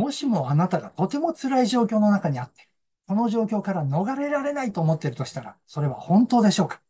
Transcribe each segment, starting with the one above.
もしもあなたがとても辛い状況の中にあって、この状況から逃れられないと思っているとしたら、それは本当でしょうか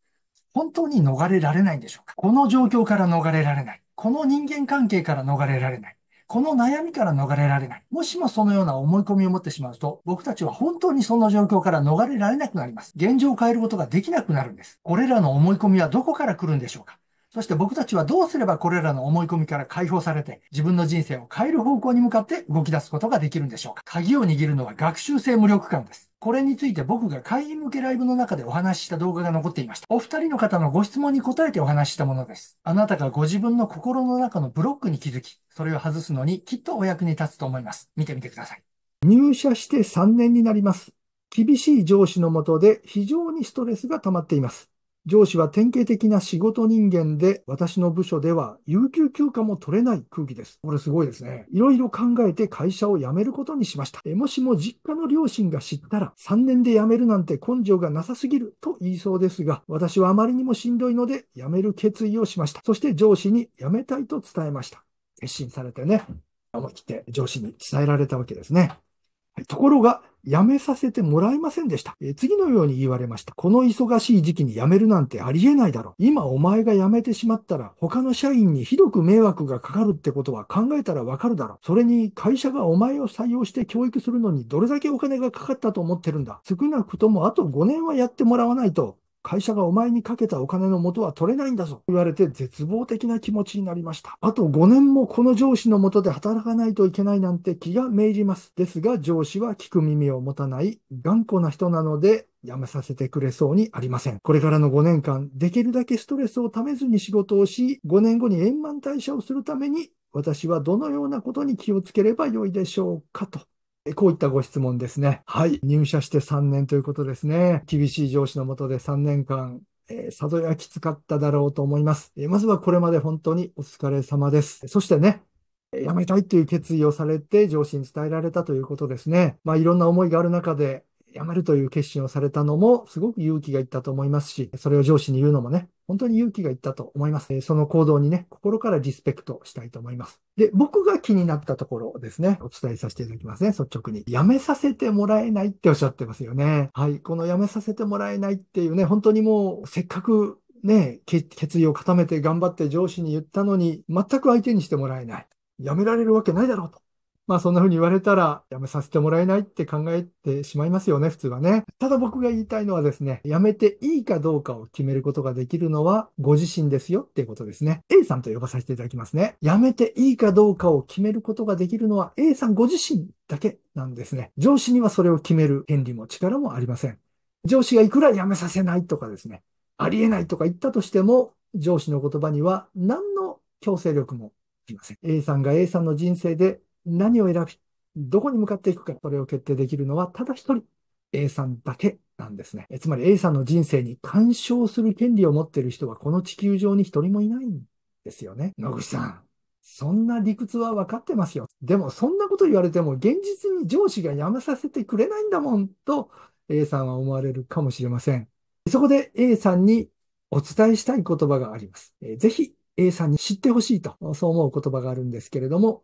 本当に逃れられないんでしょうかこの状況から逃れられない。この人間関係から逃れられない。この悩みから逃れられない。もしもそのような思い込みを持ってしまうと、僕たちは本当にその状況から逃れられなくなります。現状を変えることができなくなるんです。これらの思い込みはどこから来るんでしょうかそして僕たちはどうすればこれらの思い込みから解放されて、自分の人生を変える方向に向かって動き出すことができるんでしょうか。鍵を握るのは学習性無力感です。これについて僕が会員向けライブの中でお話しした動画が残っていました。お二人の方のご質問に答えてお話ししたものです。あなたがご自分の心の中のブロックに気づき、それを外すのにきっとお役に立つと思います。見てみてください。入社して3年になります。厳しい上司のもとで非常にストレスが溜まっています。上司は典型的な仕事人間で、私の部署では有給休暇も取れない空気です。これすごいですね。いろいろ考えて会社を辞めることにしました。もしも実家の両親が知ったら、3年で辞めるなんて根性がなさすぎると言いそうですが、私はあまりにもしんどいので辞める決意をしました。そして上司に辞めたいと伝えました。決心されてね、思い切って上司に伝えられたわけですね。ところが、辞めさせてもらえませんでした。次のように言われました。この忙しい時期に辞めるなんてありえないだろう。今お前が辞めてしまったら他の社員にひどく迷惑がかかるってことは考えたらわかるだろう。それに会社がお前を採用して教育するのにどれだけお金がかかったと思ってるんだ。少なくともあと5年はやってもらわないと会社がお前にかけたお金の元は取れないんだぞ。言われて絶望的な気持ちになりました。あと5年もこの上司の下で働かないといけないなんて気が命じます。ですが上司は聞く耳を持たない頑固な人なので、やめさせてくれそうにありません。これからの5年間、できるだけストレスをためずに仕事をし、5年後に円満退社をするために、私はどのようなことに気をつければよいでしょうかと。こういったご質問ですね。はい。入社して3年ということですね。厳しい上司のもとで3年間、えー、里はきつかっただろうと思います、えー、まずはこれまで本当にお疲れ様です。そしてね、辞めたいという決意をされて上司に伝えられたということですね。まあいろんな思いがある中で辞めるという決心をされたのも、すごく勇気がいったと思いますし、それを上司に言うのもね、本当に勇気がいったと思います。その行動にね、心からリスペクトしたいと思います。で、僕が気になったところですね、お伝えさせていただきますね、率直に。辞めさせてもらえないっておっしゃってますよね。はい、この辞めさせてもらえないっていうね、本当にもう、せっかくね、決意を固めて頑張って上司に言ったのに、全く相手にしてもらえない。辞められるわけないだろうと。まあそんな風に言われたら辞めさせてもらえないって考えてしまいますよね、普通はね。ただ僕が言いたいのはですね、辞めていいかどうかを決めることができるのはご自身ですよっていうことですね。A さんと呼ばさせていただきますね。辞めていいかどうかを決めることができるのは A さんご自身だけなんですね。上司にはそれを決める権利も力もありません。上司がいくら辞めさせないとかですね、ありえないとか言ったとしても、上司の言葉には何の強制力もありません。A さんが A さんの人生で何を選び、どこに向かっていくか、それを決定できるのはただ一人、A さんだけなんですね。つまり A さんの人生に干渉する権利を持っている人はこの地球上に一人もいないんですよね。野口さん。そんな理屈はわかってますよ。でもそんなこと言われても現実に上司が辞めさせてくれないんだもんと A さんは思われるかもしれません。そこで A さんにお伝えしたい言葉があります。ぜひ A さんに知ってほしいと、そう思う言葉があるんですけれども、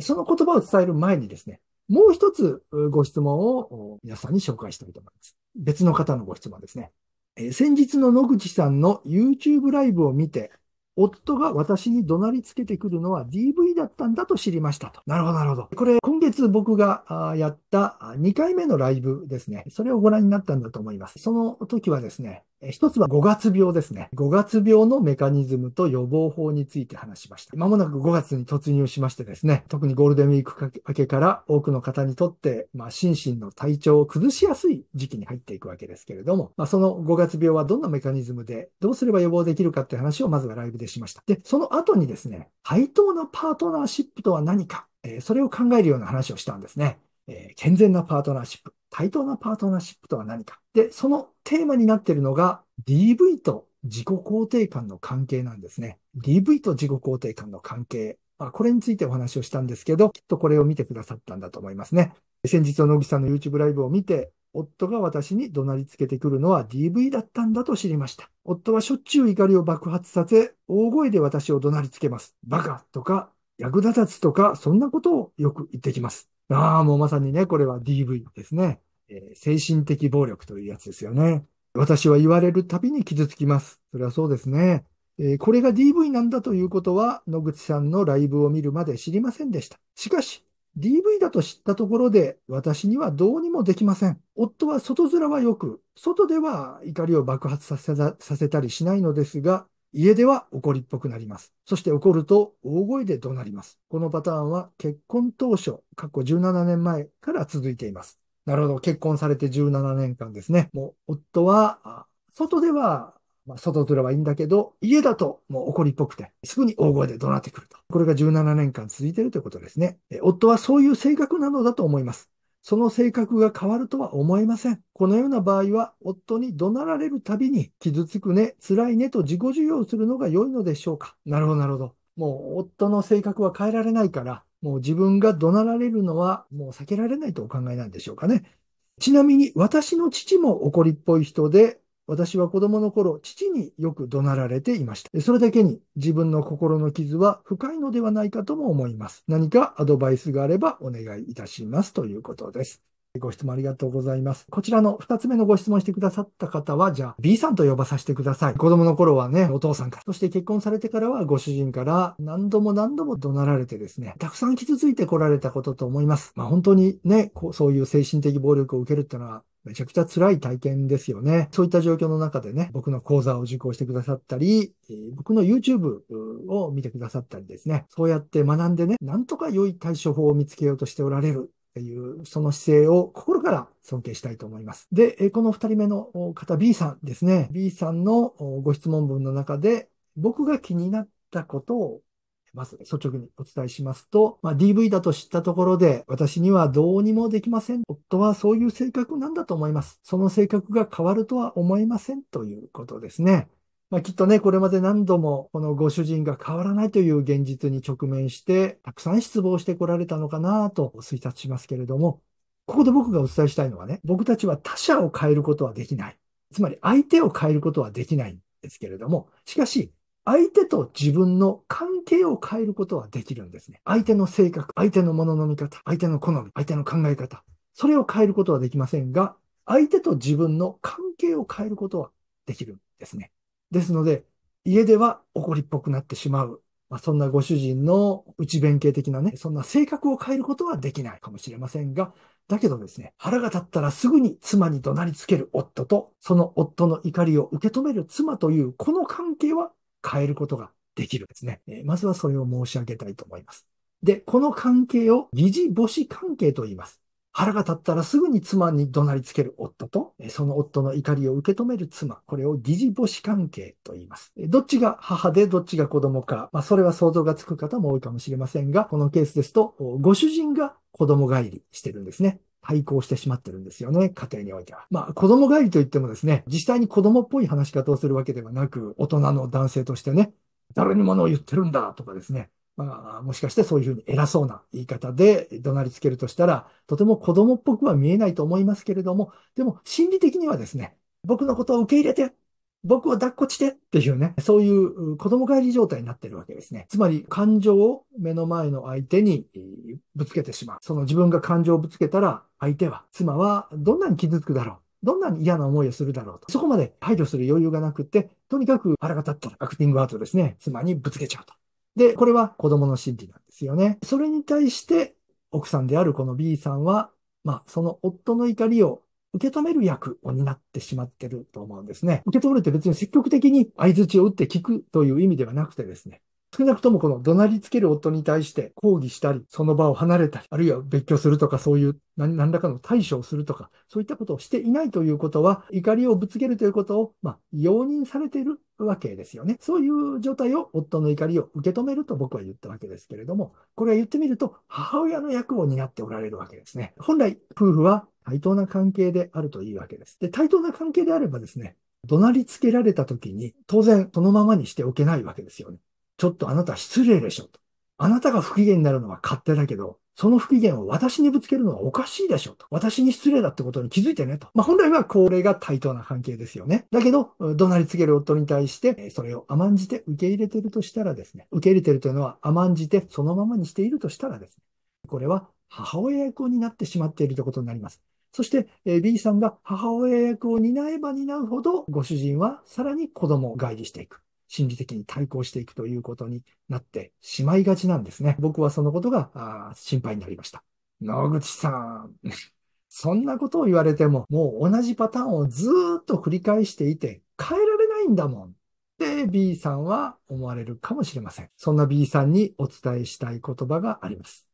その言葉を伝える前にですね、もう一つご質問を皆さんに紹介したいと思います。別の方のご質問ですね。え先日の野口さんの YouTube ライブを見て、夫が私に怒鳴りつけてくるのは DV だったんだと知りましたと。なるほど、なるほど。これ、今月僕がやった2回目のライブですね。それをご覧になったんだと思います。その時はですね、一つは5月病ですね。5月病のメカニズムと予防法について話しました。まもなく5月に突入しましてですね、特にゴールデンウィーク明けから多くの方にとって、まあ、心身の体調を崩しやすい時期に入っていくわけですけれども、まあ、その5月病はどんなメカニズムで、どうすれば予防できるかって話をまずはライブでしました。で、その後にですね、対等なパートナーシップとは何か、えー、それを考えるような話をしたんですね。えー、健全なパートナーシップ。対等なパートナーシップとは何か。で、そのテーマになっているのが DV と自己肯定感の関係なんですね。DV と自己肯定感の関係。まあ、これについてお話をしたんですけど、きっとこれを見てくださったんだと思いますね。先日の野木さんの YouTube ライブを見て、夫が私に怒鳴りつけてくるのは DV だったんだと知りました。夫はしょっちゅう怒りを爆発させ、大声で私を怒鳴りつけます。バカとか、役立たずとか、そんなことをよく言ってきます。ああ、もうまさにね、これは DV ですね。えー、精神的暴力というやつですよね。私は言われるたびに傷つきます。それはそうですね。えー、これが DV なんだということは、野口さんのライブを見るまで知りませんでした。しかし、DV だと知ったところで、私にはどうにもできません。夫は外面はよく、外では怒りを爆発させたりしないのですが、家では怒りっぽくなります。そして怒ると大声で怒鳴ります。このパターンは結婚当初、過去17年前から続いています。なるほど。結婚されて17年間ですね。もう夫は、外では、まあ、外とればいいんだけど、家だともう怒りっぽくて、すぐに大声で怒鳴ってくると。これが17年間続いているということですね。夫はそういう性格なのだと思います。その性格が変わるとは思えません。このような場合は、夫に怒鳴られるたびに、傷つくね、辛いねと自己授要するのが良いのでしょうか。なるほど、なるほど。もう、夫の性格は変えられないから、もう自分が怒鳴られるのは、もう避けられないとお考えなんでしょうかね。ちなみに、私の父も怒りっぽい人で、私は子供の頃、父によく怒鳴られていました。それだけに自分の心の傷は深いのではないかとも思います。何かアドバイスがあればお願いいたしますということです。ご質問ありがとうございます。こちらの二つ目のご質問してくださった方は、じゃあ B さんと呼ばさせてください。子供の頃はね、お父さんから、そして結婚されてからはご主人から何度も何度も怒鳴られてですね、たくさん傷ついてこられたことと思います。まあ本当にね、こうそういう精神的暴力を受けるってのはめちゃくちゃ辛い体験ですよね。そういった状況の中でね、僕の講座を受講してくださったり、僕の YouTube を見てくださったりですね、そうやって学んでね、なんとか良い対処法を見つけようとしておられるっていう、その姿勢を心から尊敬したいと思います。で、この二人目の方 B さんですね。B さんのご質問文の中で、僕が気になったことをます。率直にお伝えしますと、まあ、DV だと知ったところで、私にはどうにもできません。夫はそういう性格なんだと思います。その性格が変わるとは思いませんということですね。まあ、きっとね、これまで何度もこのご主人が変わらないという現実に直面して、たくさん失望してこられたのかなと推察しますけれども、ここで僕がお伝えしたいのはね、僕たちは他者を変えることはできない。つまり相手を変えることはできないんですけれども、しかし相手と自分の関係を変えることはできるんですね。相手の性格、相手のものの見方、相手の好み、相手の考え方。それを変えることはできませんが、相手と自分の関係を変えることはできるんですね。ですので、家では怒りっぽくなってしまう。まあ、そんなご主人の内弁慶的なね、そんな性格を変えることはできないかもしれませんが、だけどですね、腹が立ったらすぐに妻に怒鳴りつける夫と、その夫の怒りを受け止める妻という、この関係は変えることができるんですね。えまずはそれを申し上げたいと思います。で、この関係を疑似母子関係と言います。腹が立ったらすぐに妻に怒鳴りつける夫と、その夫の怒りを受け止める妻、これを疑似母子関係と言います。どっちが母でどっちが子供か、まあ、それは想像がつく方も多いかもしれませんが、このケースですと、ご主人が子供帰りしてるんですね。対抗してしまってるんですよね、家庭においては。まあ、子供帰りといってもですね、実際に子供っぽい話し方をするわけではなく、大人の男性としてね、誰に物を言ってるんだとかですね、まあ、もしかしてそういうふうに偉そうな言い方で怒鳴りつけるとしたら、とても子供っぽくは見えないと思いますけれども、でも心理的にはですね、僕のことを受け入れて僕を抱っこしてっていうね、そういう子供帰り状態になってるわけですね。つまり感情を目の前の相手にぶつけてしまう。その自分が感情をぶつけたら相手は、妻はどんなに傷つくだろう。どんなに嫌な思いをするだろうと。そこまで配慮する余裕がなくて、とにかく腹が立ったらアクティングアウトですね。妻にぶつけちゃうと。で、これは子供の心理なんですよね。それに対して、奥さんであるこの B さんは、まあ、その夫の怒りを受け止める役を担ってしまってると思うんですね。受け止めるって別に積極的に相槌を打って聞くという意味ではなくてですね、少なくともこの怒鳴りつける夫に対して抗議したり、その場を離れたり、あるいは別居するとかそういう何らかの対処をするとか、そういったことをしていないということは、怒りをぶつけるということを、まあ、容認されているわけですよね。そういう状態を夫の怒りを受け止めると僕は言ったわけですけれども、これは言ってみると、母親の役を担っておられるわけですね。本来、夫婦は対等な関係であるといいわけです。で、対等な関係であればですね、怒鳴りつけられた時に、当然そのままにしておけないわけですよね。ちょっとあなた失礼でしょと。あなたが不機嫌になるのは勝手だけど、その不機嫌を私にぶつけるのはおかしいでしょと。私に失礼だってことに気づいてねと。まあ、本来はこれが対等な関係ですよね。だけど、怒鳴りつける夫に対して、それを甘んじて受け入れてるとしたらですね、受け入れてるというのは甘んじてそのままにしているとしたらですね、これは母親役を担ってしまっているということになります。そして、B さんが母親役を担えば担うほど、ご主人はさらに子供を外離していく。心理的に対抗していくということになってしまいがちなんですね。僕はそのことが心配になりました。野口さん。そんなことを言われても、もう同じパターンをずっと繰り返していて、変えられないんだもん。で、B さんは思われるかもしれません。そんな B さんにお伝えしたい言葉があります。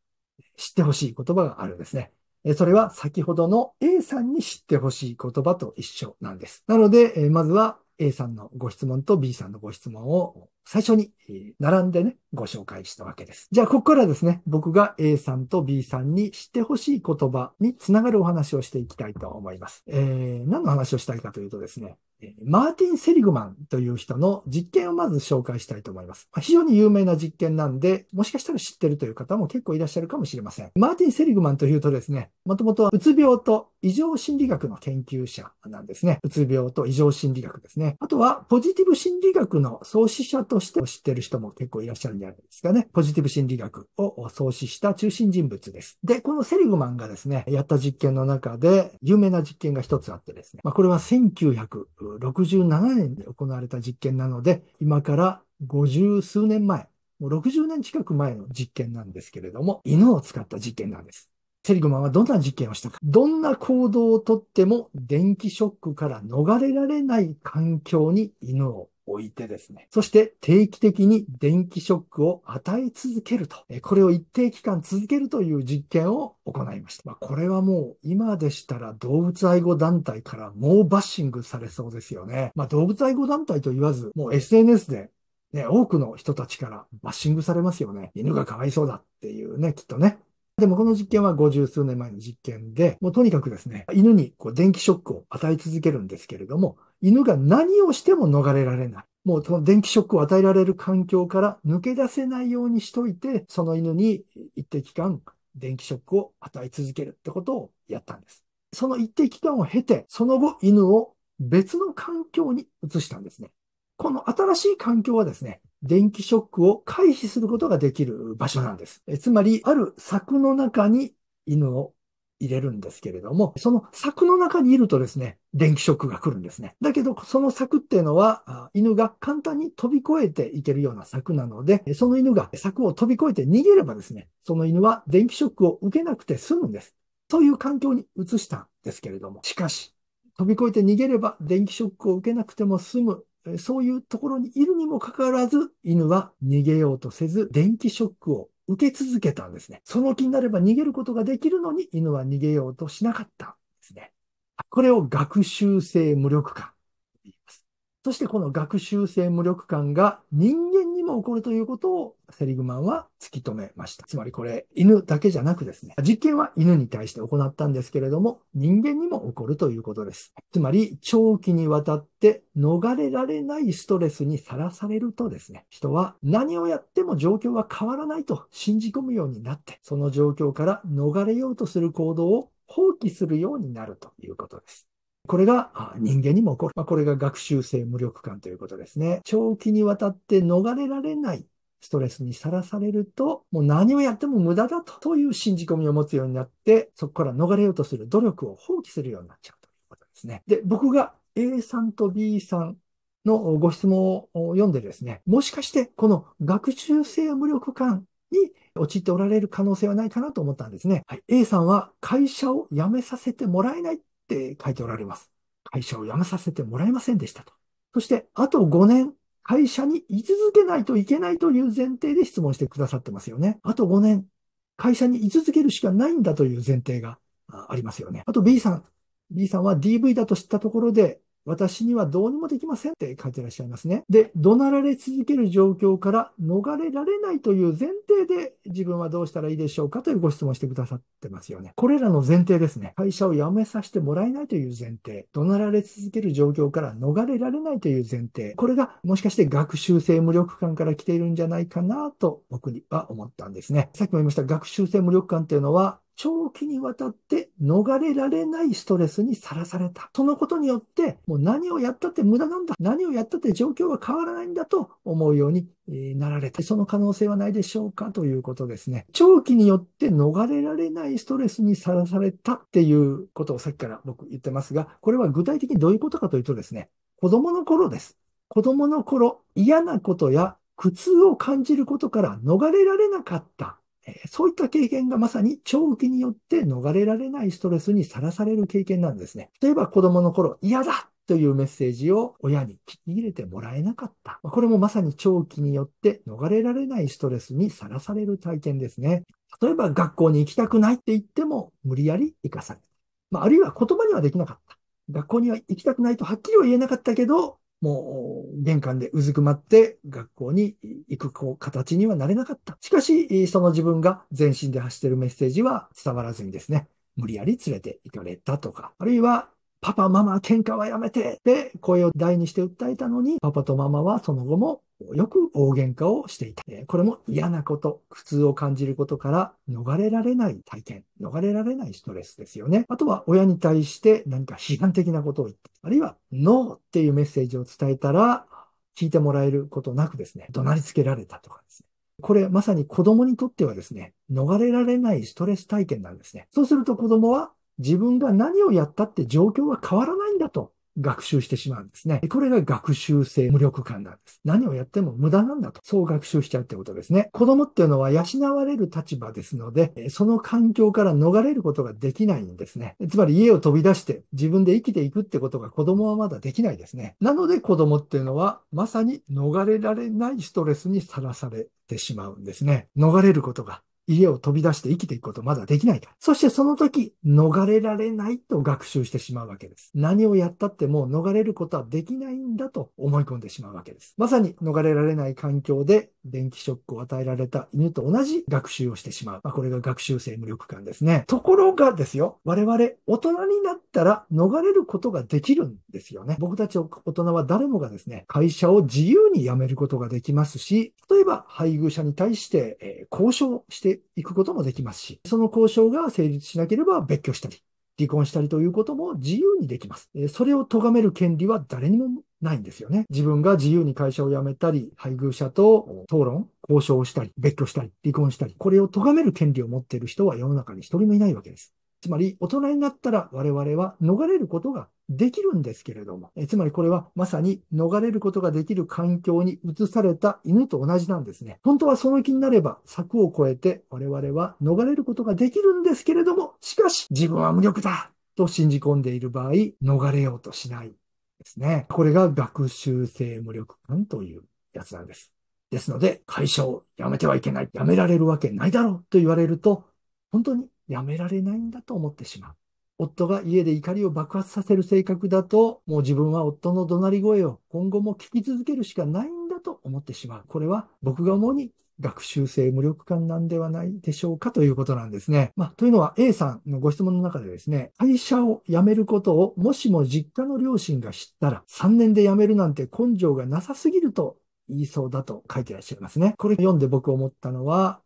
知ってほしい言葉があるんですね。それは先ほどの A さんに知ってほしい言葉と一緒なんです。なので、まずは A さんのご質問と B さんのご質問を最初に並んでね、ご紹介したわけです。じゃあ、ここからですね、僕が A さんと B さんに知ってほしい言葉につながるお話をしていきたいと思います。えー、何の話をしたいかというとですね、マーティン・セリグマンという人の実験をまず紹介したいと思います。非常に有名な実験なんで、もしかしたら知ってるという方も結構いらっしゃるかもしれません。マーティン・セリグマンというとですね、もともとはうつ病と異常心理学の研究者なんですね。うつ病と異常心理学ですね。あとはポジティブ心理学の創始者ととして知ってる人も結構いらっしゃるんじゃないですかね。ポジティブ心理学を創始した中心人物です。で、このセリグマンがですね、やった実験の中で、有名な実験が一つあってですね、まあ、これは1967年で行われた実験なので、今から50数年前、もう60年近く前の実験なんですけれども、犬を使った実験なんです。セリグマンはどんな実験をしたか。どんな行動をとっても電気ショックから逃れられない環境に犬を置いてですね、そして定期的に電気ショックを与え続けると、これを一定期間続けるという実験を行いました。まあ、これはもう今でしたら動物愛護団体から猛バッシングされそうですよね。まあ、動物愛護団体と言わず、もう SNS でね、多くの人たちからバッシングされますよね。犬がかわいそうだっていうね、きっとね。でもこの実験は50数年前の実験で、もうとにかくですね、犬にこう電気ショックを与え続けるんですけれども、犬が何をしても逃れられない。もうその電気ショックを与えられる環境から抜け出せないようにしといて、その犬に一定期間電気ショックを与え続けるってことをやったんです。その一定期間を経て、その後犬を別の環境に移したんですね。この新しい環境はですね、電気ショックを回避することができる場所なんです。つまり、ある柵の中に犬を入れるんですけれども、その柵の中にいるとですね、電気ショックが来るんですね。だけど、その柵っていうのは、犬が簡単に飛び越えていけるような柵なので、その犬が柵を飛び越えて逃げればですね、その犬は電気ショックを受けなくて済むんです。という環境に移したんですけれども、しかし、飛び越えて逃げれば電気ショックを受けなくても済むそういうところにいるにもかかわらず、犬は逃げようとせず、電気ショックを受け続けたんですね。その気になれば逃げることができるのに、犬は逃げようとしなかったんですね。これを学習性無力感と言います。そしてこの学習性無力感が人間にが起こるということをセリグマンは突き止めました。つまりこれ、犬だけじゃなくですね、実験は犬に対して行ったんですけれども、人間にも起こるということです。つまり、長期にわたって逃れられないストレスにさらされるとですね、人は何をやっても状況は変わらないと信じ込むようになって、その状況から逃れようとする行動を放棄するようになるということです。これが人間にも起こる。まあ、これが学習性無力感ということですね。長期にわたって逃れられないストレスにさらされると、もう何をやっても無駄だという信じ込みを持つようになって、そこから逃れようとする努力を放棄するようになっちゃうということですね。で、僕が A さんと B さんのご質問を読んでですね、もしかしてこの学習性無力感に陥っておられる可能性はないかなと思ったんですね。はい、A さんは会社を辞めさせてもらえないって書いておられます。会社を辞めさせてもらえませんでしたと。そして、あと5年、会社に居続けないといけないという前提で質問してくださってますよね。あと5年、会社に居続けるしかないんだという前提がありますよね。あと B さん。B さんは DV だと知ったところで、私にはどうにもできませんって書いてらっしゃいますね。で、怒鳴られ続ける状況から逃れられないという前提で自分はどうしたらいいでしょうかというご質問してくださってますよね。これらの前提ですね。会社を辞めさせてもらえないという前提。怒鳴られ続ける状況から逃れられないという前提。これがもしかして学習性無力感から来ているんじゃないかなと僕には思ったんですね。さっきも言いました学習性無力感っていうのは長期にわたって逃れられないストレスにさらされた。そのことによって、もう何をやったって無駄なんだ。何をやったって状況は変わらないんだと思うようになられた。その可能性はないでしょうかということですね。長期によって逃れられないストレスにさらされたっていうことをさっきから僕言ってますが、これは具体的にどういうことかというとですね、子供の頃です。子供の頃、嫌なことや苦痛を感じることから逃れられなかった。そういった経験がまさに長期によって逃れられないストレスにさらされる経験なんですね。例えば子供の頃、嫌だというメッセージを親に聞き入れてもらえなかった。これもまさに長期によって逃れられないストレスにさらされる体験ですね。例えば学校に行きたくないって言っても無理やり行かされる。まあ、あるいは言葉にはできなかった。学校には行きたくないとはっきりは言えなかったけど、もう玄関でうずくまって学校に行く形にはなれなかった。しかし、その自分が全身で発してるメッセージは伝わらずにですね、無理やり連れて行かれたとか、あるいはパパ、ママ、喧嘩はやめてって声を大にして訴えたのに、パパとママはその後もよく大喧嘩をしていた。これも嫌なこと、苦痛を感じることから逃れられない体験、逃れられないストレスですよね。あとは親に対して何か批判的なことを言った。あるいは、ノーっていうメッセージを伝えたら、聞いてもらえることなくですね、怒鳴りつけられたとかですね。これまさに子供にとってはですね、逃れられないストレス体験なんですね。そうすると子供は自分が何をやったって状況は変わらないんだと学習してしまうんですね。これが学習性無力感なんです。何をやっても無駄なんだと。そう学習しちゃうってことですね。子供っていうのは養われる立場ですので、その環境から逃れることができないんですね。つまり家を飛び出して自分で生きていくってことが子供はまだできないですね。なので子供っていうのはまさに逃れられないストレスにさらされてしまうんですね。逃れることが家を飛び出して生きていくことまだできないから。そしてその時、逃れられないと学習してしまうわけです。何をやったってもう逃れることはできないんだと思い込んでしまうわけです。まさに逃れられない環境で電気ショックを与えられた犬と同じ学習をしてしまう。まあ、これが学習性無力感ですね。ところがですよ、我々大人になったら逃れることができるんですよね。僕たち大人は誰もがですね、会社を自由に辞めることができますし、例えば配偶者に対して、えー、交渉してしていくこともできますし、その交渉が成立しなければ別居したり、離婚したりということも自由にできます。それを咎める権利は誰にもないんですよね。自分が自由に会社を辞めたり、配偶者と討論、交渉をしたり、別居したり、離婚したり、これを咎める権利を持っている人は世の中に一人もいないわけです。つまり、大人になったら我々は逃れることができるんですけれども、えつまりこれはまさに逃れることができる環境に移された犬と同じなんですね。本当はその気になれば柵を越えて我々は逃れることができるんですけれども、しかし自分は無力だと信じ込んでいる場合、逃れようとしないですね。これが学習性無力感というやつなんです。ですので、解消、やめてはいけない、やめられるわけないだろうと言われると、本当にやめられないんだと思ってしまう。夫が家で怒りを爆発させる性格だと、もう自分は夫の怒鳴り声を今後も聞き続けるしかないんだと思ってしまう。これは僕が主に学習性無力感なんではないでしょうかということなんですね。まあ、というのは A さんのご質問の中でですね、会社を辞めることをもしも実家の両親が知ったら3年で辞めるなんて根性がなさすぎると言いそうだと書いてらっしゃいますね。これ読んで僕思ったのは、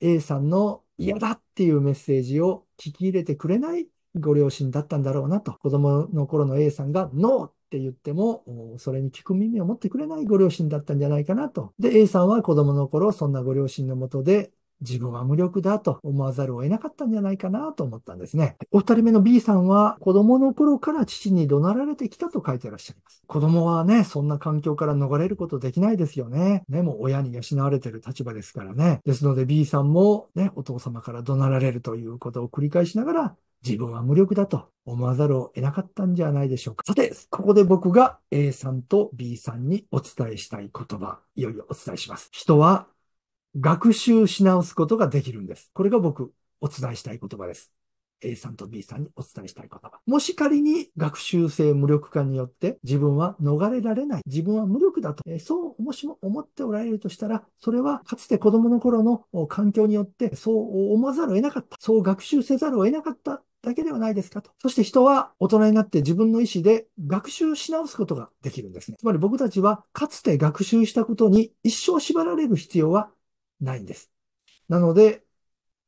A さんの嫌だっていうメッセージを聞き入れてくれないご両親だったんだろうなと、子供の頃の A さんがノーって言っても、それに聞く耳を持ってくれないご両親だったんじゃないかなと。で、A さんは子供の頃、そんなご両親のもとで自分は無力だと思わざるを得なかったんじゃないかなと思ったんですね。お二人目の B さんは子供の頃から父に怒鳴られてきたと書いてらっしゃいます。子供はね、そんな環境から逃れることできないですよね。ね、もう親に養われてる立場ですからね。ですので B さんもね、お父様から怒鳴られるということを繰り返しながら自分は無力だと思わざるを得なかったんじゃないでしょうか。さて、ここで僕が A さんと B さんにお伝えしたい言葉、いよいよお伝えします。人は学習し直すことができるんです。これが僕、お伝えしたい言葉です。A さんと B さんにお伝えしたい言葉。もし仮に学習性無力化によって自分は逃れられない。自分は無力だと。えそう、もしも思っておられるとしたら、それはかつて子供の頃の環境によってそう思わざるを得なかった。そう学習せざるを得なかっただけではないですかと。そして人は大人になって自分の意思で学習し直すことができるんですね。つまり僕たちはかつて学習したことに一生縛られる必要はないんです。なので、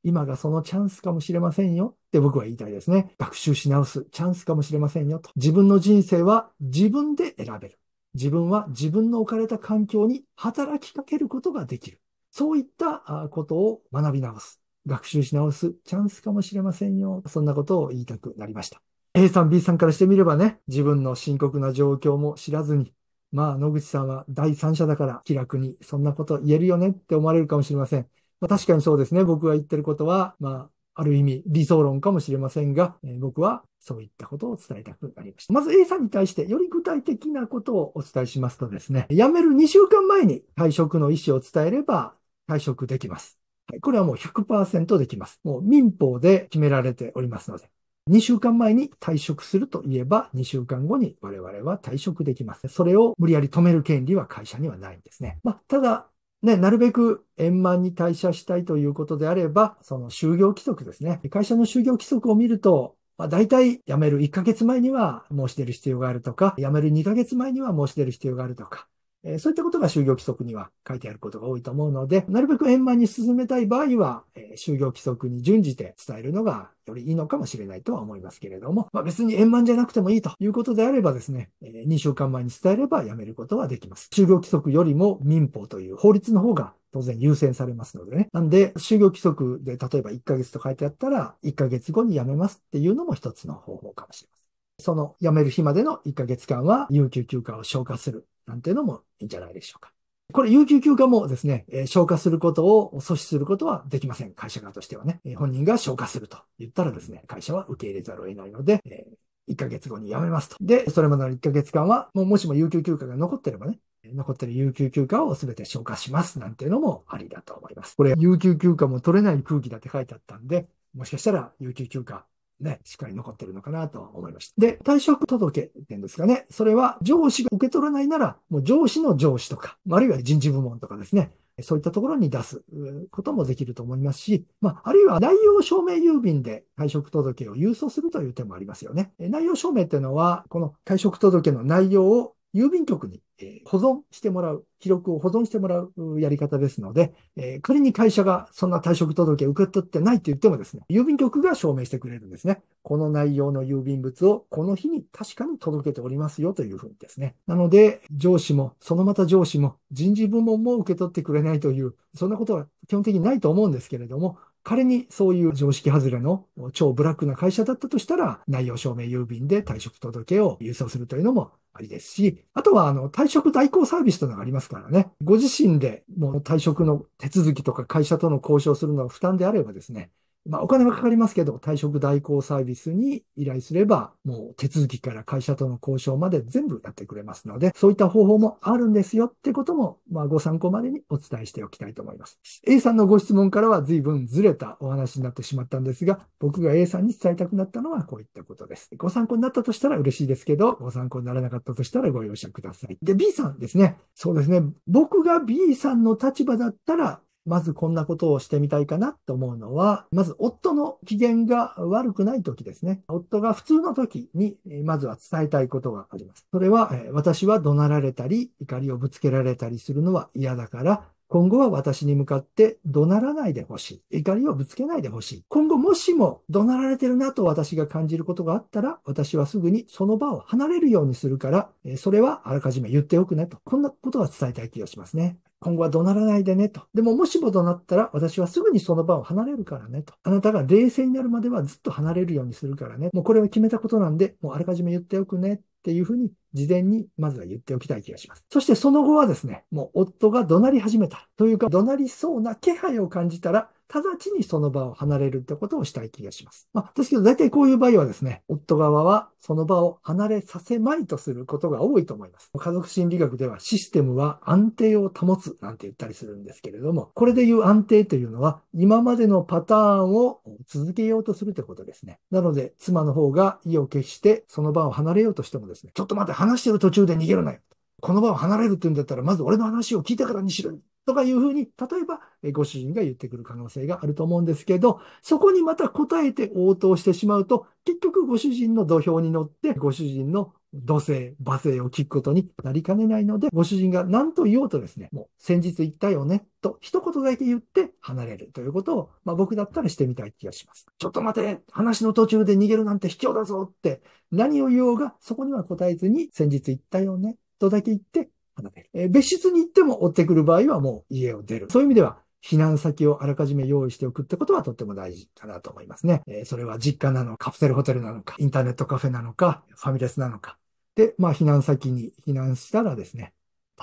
今がそのチャンスかもしれませんよって僕は言いたいですね。学習し直すチャンスかもしれませんよと。自分の人生は自分で選べる。自分は自分の置かれた環境に働きかけることができる。そういったことを学び直す。学習し直すチャンスかもしれませんよ。そんなことを言いたくなりました。A さん B さんからしてみればね、自分の深刻な状況も知らずに、まあ、野口さんは第三者だから気楽にそんなこと言えるよねって思われるかもしれません。まあ、確かにそうですね。僕が言ってることは、まあ、ある意味理想論かもしれませんが、えー、僕はそういったことを伝えたくなりました。まず A さんに対してより具体的なことをお伝えしますとですね、辞める2週間前に退職の意思を伝えれば退職できます。はい、これはもう100%できます。もう民法で決められておりますので。2週間前に退職すると言えば、2週間後に我々は退職できます。それを無理やり止める権利は会社にはないんですね。まあ、ただ、ね、なるべく円満に退社したいということであれば、その就業規則ですね。会社の就業規則を見ると、まあ、大体辞める1ヶ月前には申し出る必要があるとか、辞める2ヶ月前には申し出る必要があるとか、えそういったことが就業規則には書いてあることが多いと思うので、なるべく円満に進めたい場合は、え就業規則に準じて伝えるのがよりいいのかもしれないとは思いますけれども、まあ、別に円満じゃなくてもいいということであればですね、え2週間前に伝えればやめることはできます。就業規則よりも民法という法律の方が当然優先されますのでね。なんで、就業規則で例えば1ヶ月と書いてあったら、1ヶ月後に辞めますっていうのも一つの方法かもしれません。その辞める日までの1ヶ月間は、有給休暇を消化するなんていうのもいいんじゃないでしょうか。これ、有給休暇もですね、え消化することを阻止することはできません。会社側としてはね、え本人が消化すると言ったらですね、会社は受け入れざるを得ないので、え1ヶ月後に辞めますと。で、それまでの1ヶ月間は、もうもしも有給休暇が残ってればね、残ってる有給休暇を全て消化しますなんていうのもありだと思います。これ、有給休暇も取れない空気だって書いてあったんで、もしかしたら有給休暇ね、しっかり残ってるのかなと思いました。で、退職届っていうんですかね。それは上司が受け取らないなら、もう上司の上司とか、あるいは人事部門とかですね。そういったところに出すこともできると思いますし、まあ、あるいは内容証明郵便で退職届を郵送するという手もありますよね。内容証明っていうのは、この退職届の内容を郵便局に保存してもらう、記録を保存してもらうやり方ですので、え仮に会社がそんな退職届を受け取ってないと言ってもですね、郵便局が証明してくれるんですね。この内容の郵便物をこの日に確かに届けておりますよというふうにですね。なので、上司も、そのまた上司も、人事部門も受け取ってくれないという、そんなことは基本的にないと思うんですけれども、仮にそういう常識外れの超ブラックな会社だったとしたら、内容証明郵便で退職届を郵送するというのもありですし、あとはあの退職代行サービスというのがありますからね、ご自身でもう退職の手続きとか会社との交渉するのが負担であればですね、まあ、お金はかかりますけど、退職代行サービスに依頼すれば、もう手続きから会社との交渉まで全部やってくれますので、そういった方法もあるんですよってことも、まあ、ご参考までにお伝えしておきたいと思います。A さんのご質問からは随分ずれたお話になってしまったんですが、僕が A さんに伝えたくなったのはこういったことです。ご参考になったとしたら嬉しいですけど、ご参考にならなかったとしたらご容赦ください。で、B さんですね。そうですね。僕が B さんの立場だったら、まずこんなことをしてみたいかなと思うのは、まず夫の機嫌が悪くない時ですね。夫が普通の時に、まずは伝えたいことがあります。それは、私は怒鳴られたり、怒りをぶつけられたりするのは嫌だから、今後は私に向かって怒鳴らないでほしい。怒りをぶつけないでほしい。今後もしも怒鳴られてるなと私が感じることがあったら、私はすぐにその場を離れるようにするから、それはあらかじめ言っておくねと。こんなことは伝えたい気がしますね。今後は怒鳴らないでねと。でももしも怒鳴ったら私はすぐにその場を離れるからねと。あなたが冷静になるまではずっと離れるようにするからね。もうこれは決めたことなんで、もうあらかじめ言っておくねっていうふうに事前にまずは言っておきたい気がします。そしてその後はですね、もう夫が怒鳴り始めたというか怒鳴りそうな気配を感じたら直ちにその場を離れるってことをしたい気がします。まあ、ですけど、大体こういう場合はですね、夫側はその場を離れさせまいとすることが多いと思います。家族心理学ではシステムは安定を保つなんて言ったりするんですけれども、これでいう安定というのは、今までのパターンを続けようとするってことですね。なので、妻の方が意を決して、その場を離れようとしてもですね、ちょっと待って、話してる途中で逃げるなよ。この場を離れるって言うんだったら、まず俺の話を聞いたからにしろとかいうふうに、例えば、えご主人が言ってくる可能性があると思うんですけど、そこにまた答えて応答してしまうと、結局ご主人の土俵に乗って、ご主人の土星、馬星を聞くことになりかねないので、ご主人が何と言おうとですね、もう先日言ったよね、と一言だけ言って離れるということを、まあ僕だったらしてみたい気がします。ちょっと待て、話の途中で逃げるなんて卑怯だぞって、何を言おうがそこには答えずに先日言ったよね、とだけ行って離れる。別室に行っても追ってくる場合はもう家を出る。そういう意味では、避難先をあらかじめ用意しておくってことはとっても大事かなと思いますね。えー、それは実家なのか、カプセルホテルなのか、インターネットカフェなのか、ファミレスなのか。で、まあ避難先に避難したらですね、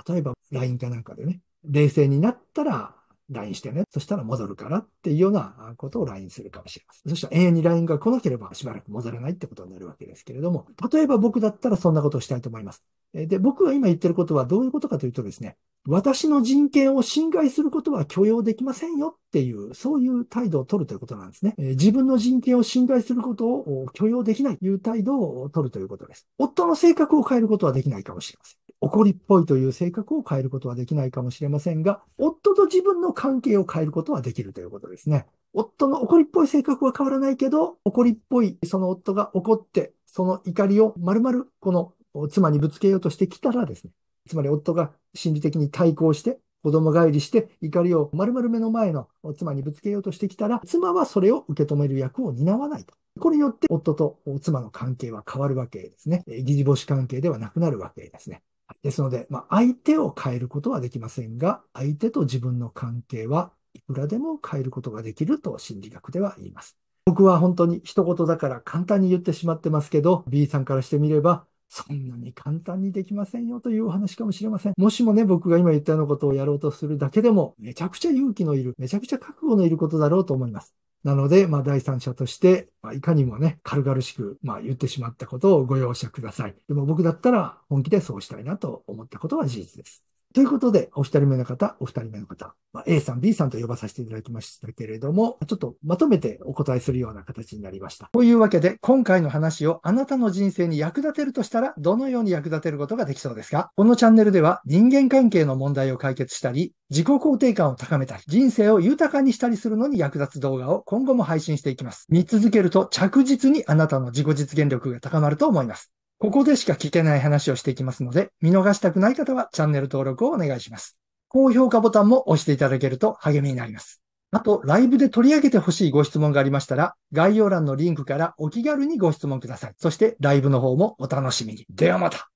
例えば LINE かなんかでね、冷静になったら LINE してね。そしたら戻るからっていうようなことを LINE するかもしれません。そしたら永遠に LINE が来なければしばらく戻らないってことになるわけですけれども、例えば僕だったらそんなことをしたいと思います。で、僕が今言ってることはどういうことかというとですね、私の人権を侵害することは許容できませんよっていう、そういう態度を取るということなんですね。自分の人権を侵害することを許容できないという態度を取るということです。夫の性格を変えることはできないかもしれません。怒りっぽいという性格を変えることはできないかもしれませんが、と自分の関係を変えることはできるということですね。夫の怒りっぽい性格は変わらないけど、怒りっぽいその夫が怒って、その怒りを丸々この妻にぶつけようとしてきたらですね、つまり夫が心理的に対抗して、子供返りして怒りを丸々目の前の妻にぶつけようとしてきたら、妻はそれを受け止める役を担わないと。これによって夫と妻の関係は変わるわけですね。疑似母子関係ではなくなるわけですね。ですので、まあ、相手を変えることはできませんが、相手と自分の関係はいくらでも変えることができると心理学では言います。僕は本当に一言だから簡単に言ってしまってますけど、B さんからしてみれば、そんなに簡単にできませんよというお話かもしれません。もしもね、僕が今言ったようなことをやろうとするだけでも、めちゃくちゃ勇気のいる、めちゃくちゃ覚悟のいることだろうと思います。なので、まあ、第三者として、まあ、いかにもね、軽々しく、まあ、言ってしまったことをご容赦ください。でも僕だったら本気でそうしたいなと思ったことは事実です。ということで、お二人目の方、お二人目の方、まあ、A さん、B さんと呼ばさせていただきましたけれども、ちょっとまとめてお答えするような形になりました。というわけで、今回の話をあなたの人生に役立てるとしたら、どのように役立てることができそうですかこのチャンネルでは、人間関係の問題を解決したり、自己肯定感を高めたり、人生を豊かにしたりするのに役立つ動画を今後も配信していきます。見続けると着実にあなたの自己実現力が高まると思います。ここでしか聞けない話をしていきますので、見逃したくない方はチャンネル登録をお願いします。高評価ボタンも押していただけると励みになります。あと、ライブで取り上げてほしいご質問がありましたら、概要欄のリンクからお気軽にご質問ください。そして、ライブの方もお楽しみに。ではまた